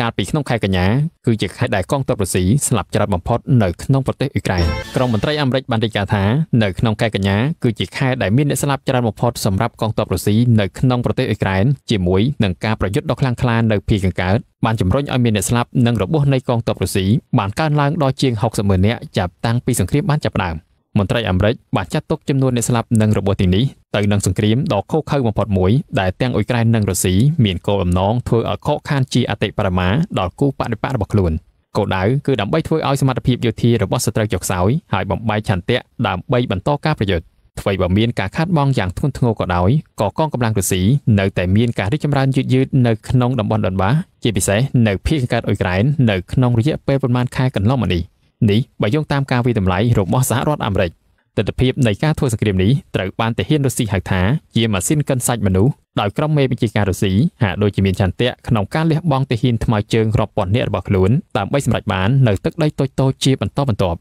កាលពីក្នុងខែកញ្ញាគឺជាខែដែលកងទ័ពរុស្ស៊ីស្លាប់ច្រើនបំផុតនៅក្នុងប្រទេសអ៊ុយក្រែនក្រមមន្ត្រីអាមេរិកបានរាយការណ៍ថានៅក្នុងខែកញ្ញាគឺជាខែដែលមានអ្នកស្លាប់ច្រើនបំផុតសម្រាប់កងទ័ពរុស្ស៊ីនៅក្នុងប្រទេសអ៊ុយក្រែនជាមួយនឹងការប្រយុទ្ធដ៏ខ្លាំងក្លានៅភីកង្កើតបានជំរុញឲ្យមានអ្នកស្លាប់និងរបួសនៃកងទ័ពរុស្ស៊ីបានកើនឡើងដល់ជាង60,000នាក់ចាប់តាំងពីសង្គ្រាមបានចាប់ផ្ដើម។មន្ត្រីអាមេរិកបានចាត់ទុកចំនួនអ្នកស្លាប់និងរបួសទាំងនេះទៅនឹងសង្គ្រាមដ៏ឃោរឃៅបំផុតមួយដែលទាំងអ៊ុយក្រែននិងរុស្ស៊ីមានគោលបំណងធ្វើឲ្យខកខានជាអតិបរមាដល់គូបដិបត្តិរបស់ខ្លួនគោលដៅគឺដើម្បីធ្វើឲ្យសមត្ថភាពយោធារបស់សត្រូវចុះខ្សោយហើយបំបែកឆន្ទៈដើម្បីបន្តការប្រយុទ្ធអ្វីបើមានការខាតបង់យ៉ាងធ្ងន់ធ្ងរក៏ដោយក៏កងកម្លាំងរុស្ស៊ីនៅតែមានការរីកចម្រើនយឺតយឺតនៅក្នុងតំបន់ដុនបាសជាពិសេសនៅភូមិកើតអ៊ុយក្រែននៅក្នុងរយៈពេលប្រមាណខែកន្លងមកនេះនេះបើយោងតាមការវិតម្លៃរបស់សហរដ្ឋអាមេរិកទស្សនវិជ្ជានៃការធ្វើសង្គ្រាមនេះត្រូវបានទាហានរុស្ស៊ីហៅថាជាម៉ាស៊ីនកិនសាច់មនុស្សដោយក្រុមមេបញ្ជាការរុស្ស៊ីហាក់ដូចជាមានចន្ទៈក្នុងការលះបង់ទាហានថ្មើរជើងរាប់ពាន់នាក់របស់ខ្លួនដើម្បីសម្រេចបាននៅទឹកដីតូចៗជាបន្តបន្ទាប់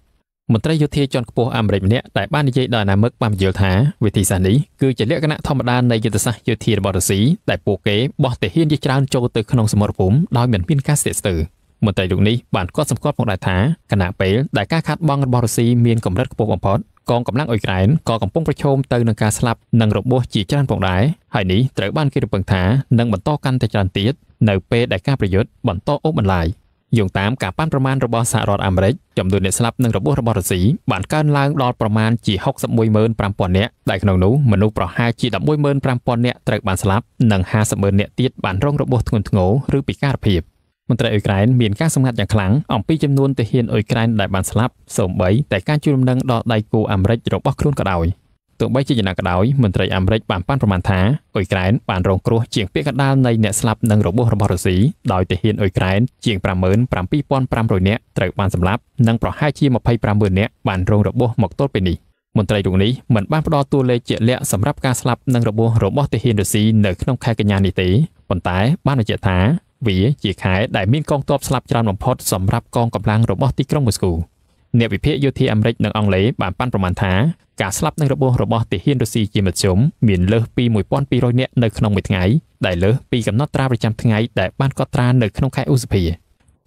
មន្ត្រីយោធាជាន់ខ្ពស់អាមេរិកម្នាក់ដែលបាននិយាយដល់អាណាមឹកបានបញ្យល់ថាវិធីសាស្ត្រនេះគឺជាលក្ខណៈធម្មតានៃយុទ្ធសាស្ត្រយោធារបស់រុស្ស៊ីដែលពួកគេបោះទាហានជាច្រើនចូលទៅក្នុងសមរភូមិដោយមិនមានការស្ទាក់ស្ទើរ។មន្ត្រីលោកនេះបានកត់សម្គាល់ផងដែរថាគណៈពេលដែលការខាត់បងរបស់រុស្ស៊ីមានកម្រិតខ្ពស់បំផុតកងកម្លាំងអ៊ុយក្រែនក៏កំពុងប្រឈមទៅនឹងការស្លាប់និងរបួសជាច្រើនផងដែរហើយនេះត្រូវបានគេរំពឹងថានឹងបន្តកាន់តែច្រើនទៀតនៅពេលដែលការប្រយុទ្ធបន្តអូសបន្លាយយោងតាមការប៉ាន់ប្រមាណរបស់សហរដ្ឋអាមេរិកចំនួនអ្នកស្លាប់និងរបួសរបស់រុស្ស៊ីបានកើនឡើងដល់ប្រមាណជា615000នាក់ដែលក្នុងនោះមនុស្សប្រហែលជា115,000នាក់ត្រូវបានស្លាប់និង500,000នាក់ទៀតបានរងរបួសធ្ងន់ធ្ងរឬពិការភាពមន្ត្រីអ៊ុយក្រែនមានការសម្ងាត់យ៉ាងខ្លាំងអំពីចំនួនទាហានអ៊ុយក្រែនដែលបានស្លាប់សូម្បីតែការជួយរំលឹងដល់ដៃគូអាមេរិករបស់ខ្លួនក៏ដោយទោះបីជាយ៉ាងណាក៏ដោយមន្ត្រីអាមេរិកបានប៉ាន់ប្រមាណថាអ៊ុយក្រែនបានរងគ្រោះជាងពាក្យកណ្ដាលនៃអ្នកស្លាប់និងរបួសរបស់រុស្ស៊ីដោយទាហានអ៊ុយក្រែនជាង57500នាក់ត្រូវបានសម្លាប់និងប្រហែលជា250000នាក់បានរងរបួសមកទល់ពេលនេះមន្ត្រីរូបនេះមិនបានផ្ដល់តួលេខជាក់លាក់សម្រាប់ការស្លាប់និងរបួសរបស់ទាហានរុស្ស៊ីនៅក្នុងខែកញ្ញានេះទេប៉ុន្តែបានបញ្ជាក់ថាវាជាខែដែលមានកងទ័ពស្លាប់ច្រើនបំផុតសម្រាប់កងកម្លាំងរបស់ទីក្រុងមូស្គូអ្នកវិភាគយោធាអាមេរិកនិងអង់គ្លេសបានប៉ាន់ប្រមាណថាការស្លាប់និងរបួសរបស់ទាហានរុស្ស៊ីជាមធ្យមមានលើសពី1200នាក់នៅក្នុងមួយថ្ងៃដែលលើសពីកំណត់ត្រាប្រចាំថ្ងៃដែលបានកត់ត្រានៅក្នុងខែឧសភា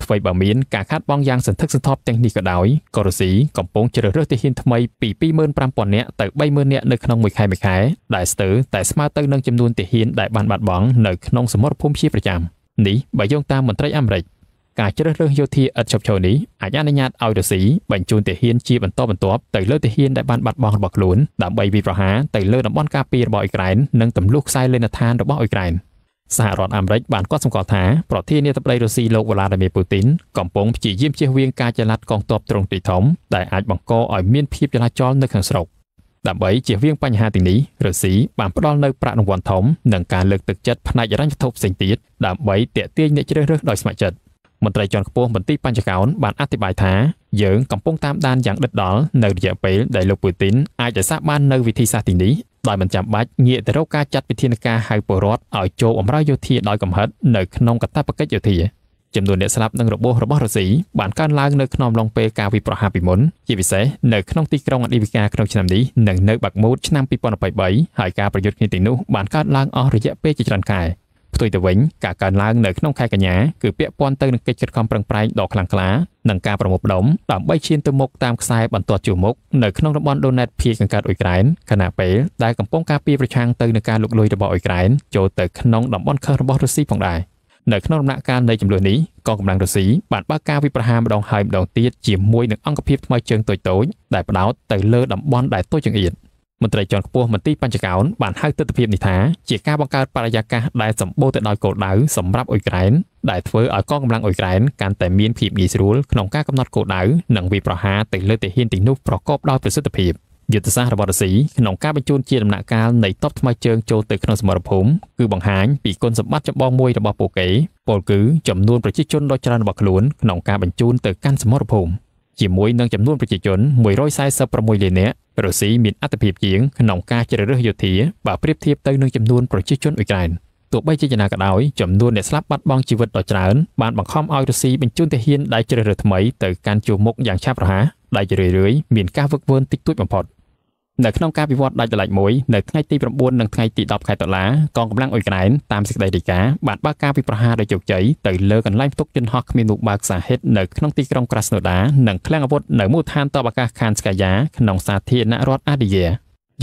អ្វីបើមានការខាតបង់យ៉ាងសន្ធឹកសន្ធាប់ទាំងនេះក៏ដោយក៏រុស្ស៊ីកំពុងជ្រើសរើសទាហានថ្មីពី25,000នាក់ទៅ30,000នាក់នៅក្នុងមួយខែមួយខែដែលស្ទើរតែស្មើទៅនឹងចំនួនទាហានដែលបានបាត់បង់នៅក្នុងសមរភូមិជាប្រចាំ។នេះបើយោងតាមមន្ត្រីអាមេរិកការជ្រើសរើសយោធាឥតឈប់ឈរនេះអាចអនុញ្ញាតឲ្យរុស្ស៊ីបញ្ជូនទាហានជាបន្តបន្ទាប់ទៅលើទាហានដែលបានបាត់បង់របស់ខ្លួនដើម្បីវាយប្រហារទៅលើតំបន់ការពាររបស់អ៊ុយក្រែននិងទម្លុះខ្សែលេណដ្ឋានរបស់អ៊ុយក្រែនសហរដ្ឋអាមេរិកបានកត់សម្គាល់ថាប្រធានាធិបតីរុស្ស៊ីលោកវ្លាឌីមៀពូទីនកំពុងព្យាយាមជៀសវាងការចល័តកងទ័ពទ្រង់ទ្រីធំដែលអាចបង្កឲ្យមាន ភាពចលាចលនៅខាងស្រុក។ដើម្បីជៀសវាងបញ្ហាទាំងនេះរុស្ស៊ីបានផ្ដល់នូវប្រាក់រង្វាន់ធំនិងការលើកទឹកចិត្តផ្នែករញ្ញវត្ថុផ្សេងទៀតដើម្បីទាក់ទាញអ្នកជ្រើសរើសដោយស្ម័គ្រចិត្តមន្ត្រីជាន់ខ្ពស់មន្ទីរបញ្ចកោនបានអធិប្បាយថាយើងកំពុងតាមដានយ៉ាងដិតដល់នៅរយៈពេលដែលលោកពូទីនអាចរក្សាបាននៅវិធីសាស្ត្រទីនេះដោយមិនចាំបាច់ងាកទៅរកការចាត់វិធានការហៅពលរដ្ឋឲ្យចូលបម្រើយោធាដោយកំហិត នៅក្នុងកាតព្វកិច្ចយោធាចំនួនអ្នកស្លាប់និងរបួសរបស់រុស្ស៊ីបានកើនឡើងនៅក្នុងអំឡុងពេលការវាយប្រហារពីមុនជាពិសេសនៅក្នុងទីក្រុងអឌីវីកាក្នុងឆ្នាំនេះនិងនៅបាក់មូតឆ្នាំ2023ហើយការប្រយុទ្ធគ្នាទាំងនោះបានកើតឡើងអស់រយៈពេលជាច្រើនខែផ្ទុយទៅវិញការកើនឡើងនៅក្នុងខែកញ្ញាគឺពាក់ព័ន្ធទៅនឹងកិច្ចខិតខំប្រឹងប្រែងដ៏ខ្លាំងក្លានិងការប្រមូលផ្ដុំដើម្បីឈានទៅមុខតាមខ្សែបន្ទាត់ជួរមុខនៅក្នុងតំបន់ដូណេតភាគកង្កើតអ៊ុយក្រែនខណៈពេលដែលកំពុងការពារប្រឆាំងទៅនឹងការលុកលុយរបស់អ៊ុយក្រែនចូលទៅក្នុងតំបន់ខឹសរបស់រុស្ស៊ីផងដែរ។នៅក្នុងដំណាក់កាលនៃចំនួននេះកងកម្លាំងរុស្ស៊ីបានបើកការវិប្រហារម្ដងហើយម្ដងទៀតជាមួយនឹងអង្គភាពថ្មើរជើងតូចៗដែលបដោតទៅលើតំបន់ដែលតូចចង្អៀតមន្ត្រីជាន់ខ្ពស់មន្ទីរបញ្ចកោនបានហៅទស្សនវិជ្ជានេះថាជាការបង្កើតបរិយាកាសដែលសម្បូរទៅដោយគោលដៅសម្រាប់អ៊ុយក្រែនដែលធ្វើឲ្យកងកម្លាំងអ៊ុយក្រែនកាន់តែមានភាពងាយស្រួលក្នុងការកំណត់គោលដៅនិងវាប្រហារទៅលើទាហានទីនោះប្រកបដោយប្រសិទ្ធភាព។យុទ្ធសាស្ត្ររបស់រុស្ស៊ីក្នុងការបញ្ជូនជាដំណាក់កាលនៃតបថ្មើរជើងចូលទៅក្នុងសមរភូមិគឺបង្ហាញពីគុណសម្បត្តិចម្បងមួយរបស់ពួកគេពលគឺចំនួនប្រជាជនដ៏ច្រើនរបស់ខ្លួនក្នុងការបញ្ជូនទៅកាន់សមរភូមិជាមួយនឹងចំនួនប្រជាជន146លាននាក់រុស្ស៊ីមានអត្ថភាពជាងក្នុងការជ្រើសរើសយោធាបើប្រៀបធៀបទៅនឹងចំនួនប្រជាជនអ៊ុយក្រែនទោះបីជាយ៉ាងណាក៏ដោយចំនួនអ្នកស្លាប់បាត់បង់ជីវិតដ៏ច្រើនបានបង្ខំឲ្យរុស្ស៊ីបញ្ជូនទាហានដែលជ្រើសរើសថ្មីទៅកាន់ជួរមុខយ៉ាងឆាប់រហ័សដែលជារឿយៗមានការវឹកវើតិចតួចបំផុតនៅក្នុងការវិវត្តដាច់ដោយឡែកមួយនៅថ្ងៃទី9និងថ្ងៃទី10ខែតុលាកងកម្លាំងអ៊ុយក្រែនតាមសេចក្តីរាយការណ៍បានបើកការវាយប្រហារដោយជោគជ័យទៅលើកន្លែងផ្ទុកយន្តហោះគ្មានមូបើកសាហេតនៅក្នុងទីក្រុងក្រាស្ណូដានិងឃ្លាំងអាវុធនៅមូលដ្ឋានទ័ពអាកាសខានស្កាយ៉ាក្នុងសាធារណរដ្ឋអាឌីយ៉ា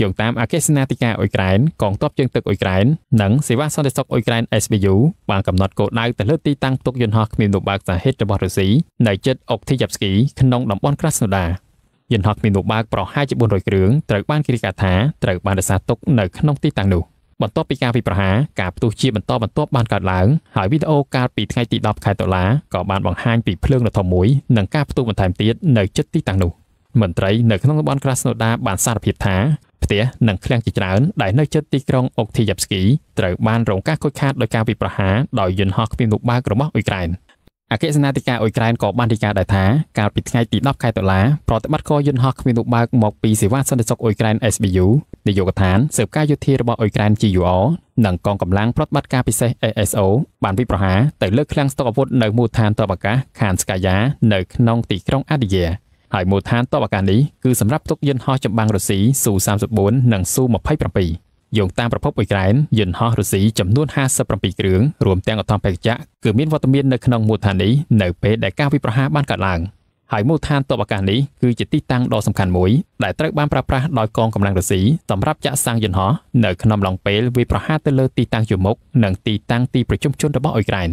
យោងតាមអគ្គសេនាធិការអ៊ុយក្រែនកងទ័ពជើងទឹកអ៊ុយក្រែននិងសេវាសន្តិសុខអ៊ុយក្រែន SBU បានកំណត់គោលដៅទៅលើទីតាំងផ្ទុកយន្តហោះគ្មានមូបើកសាហេតរបស់រុស្ស៊ីនៅជិតអុកធីយ៉ាប់ស្គីក្នុងតំបន់ក្រាស្ណូដាយន្តហោះគ្មានលោកបើកប្រហែលជា400គ្រឿងត្រូវបានគេរាយការណ៍ថាត្រូវបានរក្សាទុកនៅក្នុងទីតាំងនោះបន្ទាប់ពីការវិប្រហាការផ្ទុះជាបន្តបន្ទាប់បានកើតឡើងហើយវីដេអូកាលពីថ្ងៃទី10ខែតុលាក៏បានបង្ហាញពីភ្លើងដ៏ធំមួយនិងការផ្ទុះបន្ថែមទៀតនៅជិតទីតាំងនោះមន្ត្រីនៅក្នុងតំបន់ក្រាស្ណូដាបានសារភាពថាផ្ទះនិងឃ្លាំងជាច្រើនដែលនៅជិតទីក្រុងអុកធីយ៉ាប់ស្គីត្រូវបានរងការខូចខាតដោយការវិប្រហាដោយយន្តហោះគ្មានលោកបើករបស់អ៊ុយក្រែនអគ្គសេនាធិការអ៊ុយក្រែនក៏បានរាយការណ៍ដែរថាកាលពីថ្ងៃទី10ខែតុលាប្រតិបត្តិការយន្តហោះគ្មានលោកបើកមកពីសេវាសន្តិសុខអ៊ុយក្រែន SBU នាយកដ្ឋានស៊ើបការយោធារបស់អ៊ុយក្រែន GUR និងកងកម្លាំងប្រតិបត្តិការពិសេស ASO បានវិប្រហារទៅលើឃ្លាំងស្តុកអាវុធនៅមូលដ្ឋានទ័ពអាកាសខានស្កាយ៉ានៅក្នុងទីក្រុងអាឌីយ៉ាហើយមូលដ្ឋានទ័ពអាកាសនេះគឺសម្រាប់ទុកយន្តហោះចម្បាំងរុស្ស៊ីស៊ូ34និងស៊ូ27យោងតាមប្រភពអ៊ុយក្រែនយន្តហោះរុស្ស៊ីចំនួន57គ្រឿងរួមទាំងអធំបេកចៈគឺមានវត្តមាននៅក្នុងមូលដ្ឋាននេះនៅពេលដែលការវាយប្រហារបានកើតឡើងហើយមូលដ្ឋានទ័ពអាកាសនេះគឺជាទីតាំងដ៏សំខាន់មួយដែលត្រូវបានប្រើប្រាស់ដោយកងកម្លាំងរុស្ស៊ីសម្រាប់ចាក់សាំងយន្តហោះនៅក្នុងឡុងពេលវាយប្រហារទៅលើទីតាំងជាមុខនិងទីតាំងទីប្រជុំជនរបស់អ៊ុយក្រែន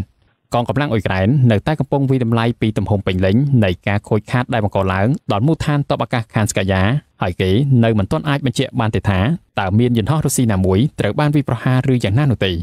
កងកម្លាំងអ៊ុយក្រែននៅតែកំពុងវិតម្លៃពីទំហំពេញលេញនៃការខូចខាតដែលបង្កឡើងដល់មូលដ្ឋានទ័ពអាកាសខានស្កាយ៉ាហើយគេនៅមិនទាន់អាចបញ្ជាក់បានទេថាតើមានយន្តហោះរុស្ស៊ីណាមួយត្រូវបានវាយប្រហារឬយ៉ាងណានោះទេ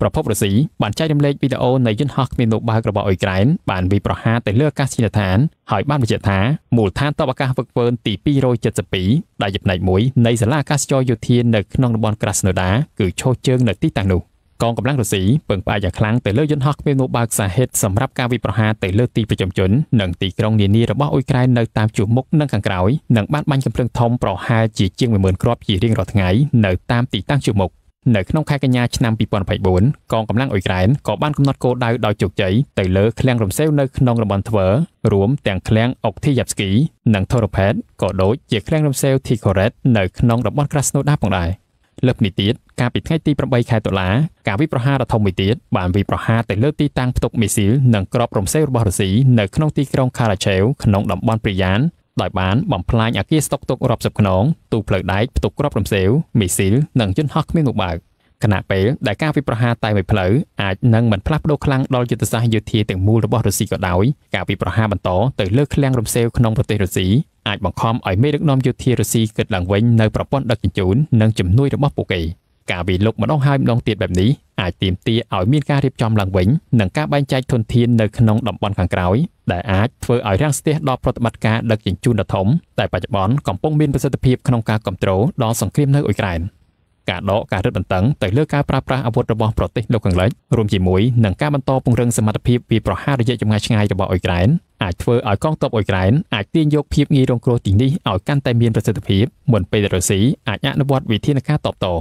ប្រភពរុស្ស៊ីបានចែករំលែកវីដេអូនៃយន្តហោះគ្មានលោកបើករបស់អ៊ុយក្រែនបានវាយប្រហារទៅលើអាកាសយានដ្ឋានហើយបានបញ្ជាក់ថាមូលដ្ឋានទ័ពអាកាសវឹកវើទី272ដែលជាផ្នែកមួយនៃសាលាអាកាសចរយោធានៅក្នុងតំបន់ក្រាស្ណូដាគឺឈោះជើងនៅទីតាំងនោះកងកម្លាំងរុស្ស៊ីពឹងផ្អែកយ៉ាងខ្លាំងទៅលើយន្តហោះគ្មានមូបើកសាហេតុសម្រាប់ការវាយប្រហារទៅលើទីប្រជុំជននិងទីក្រុងនានារបស់អ៊ុយក្រែននៅតាមជួរមុខនិងខាងក្រោយនិងបានបាញ់កំភ្លើងធំប្រហែលជាជាង10000គ្រាប់ជារៀងរាល់ថ្ងៃនៅតាមទីតាំងជួរមុខនៅក្នុងខែកញ្ញាឆ្នាំ2024កងកម្លាំងអ៊ុយក្រែនក៏បានកំណត់គោលដៅដោយជោគជ័យទៅលើឃ្លាំងរំសេវនៅក្នុងរបន្ទវើរួមទាំងឃ្លាំងអុកធីយ៉ាប់ស្គីនិងថូរ៉ូផេតក៏ដូចជាឃ្លាំងរំសេវធីកូរ៉េតនៅក្នុងតំបន់ក្រាស្នូដាផងដែរ។លើកនេះទៀតកាលពីថ្ងៃទី8ខែតុលា ការវាយប្រហារដ៏ធំមួយទៀតបានវាយប្រហារទៅលើទីតាំងផ្ទុកមីស៊ីលនិងក្របរំសេវរបស់រុស្ស៊ីនៅក្នុងទីក្រុងខារ៉ាឆេវក្នុងតំបន់ព្រីយ៉ានដោយបានបំផ្លាញអគារស្តុកទុករាប់សិបខ្នងទូផ្លូវដែកផ្ទុកគ្រាប់រំសេវមីស៊ីលនិងយន្តហោះគ្មានមុខបើកខណៈពេលដែលការវិប្រហារតែមួយផ្លូវអាចនឹងមិនផ្លាស់ប្ដូរខ្លាំងដល់យុទ្ធសាស្ត្រយោធាទាំងមូលរបស់រុស្ស៊ីក៏ដោយការវិប្រហារបន្តទៅលើឃ្លាំងរំសេវក្នុងប្រទេសរុស្ស៊ីអាចបង្ខំឲ្យមេដឹកនាំយោធារុស្ស៊ីគិតឡើងវិញនៅប្រព័ន្ធដឹកជញ្ជូននិងជំនួយរបស់ពួកគេការវិលុកម្ដងហើយម្ដងទៀតបែបនេះអាចទាមទារឲ្យមានការរៀបចំឡើងវិញនិងការបែងចែកធនធាននៅក្នុងតំបន់ខាងក្រោយដែលអាចធ្វើឲ្យរាំងស្ទះដល់ប្រតិបត្តិការដឹកជញ្ជូនដ៏ធំដែលបច្ចុប្បន្នកំពុងមានប្រសិទ្ធភាពក្នុងការគ្រប់គ្រងដល់សង្គ្រាមនៅអ៊ុយក្រែនការដកការរឹតបន្តឹងទៅលើការប្រើប្រាស់អាវុធរបស់ប្រទេសលោកខាងលិចរួមជាមួយនឹងការបន្តពង្រឹងសមត្ថភាពវាប្រហាររយៈចម្ងាយឆ្ងាយរបស់អ៊ុយក្រែនអាចធ្វើឲ្យកងទ័ពអ៊ុយក្រែនអាចទាញយកភាពងាយរងគ្រោះទីនេះឲ្យកាន់តែមានប្រសិទ្ធភាពមុនពេលរុស្ស៊ីអាចអនុវត្តវិធានការតបតោ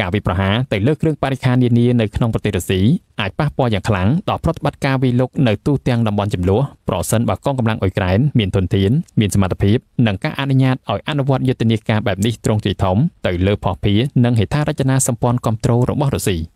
ការវាយប្រហារទៅលើគ្រឿងបរិខានានានៅក្នុងប្រទេសរុស្ស៊ីអាចប៉ះពាល់យ៉ាងខ្លាំងដល់ប្រតិបត្តិការវាយលុកនៅទូទាំងតំបន់ចំនួនប្រសិនបើកងកម្លាំងអ៊ុយក្រែនមានធនធានមានសមត្ថភាពនិងការអនុញ្ញាតឲ្យអនុវត្តយុទ្ធនាការបែបនេះត្រង់ទីធំទៅលើផោះភៀនិងហេដ្ឋារចនាសម្ព័ន្ធគ្រប់គ្រងរបស់រុស្ស៊ី។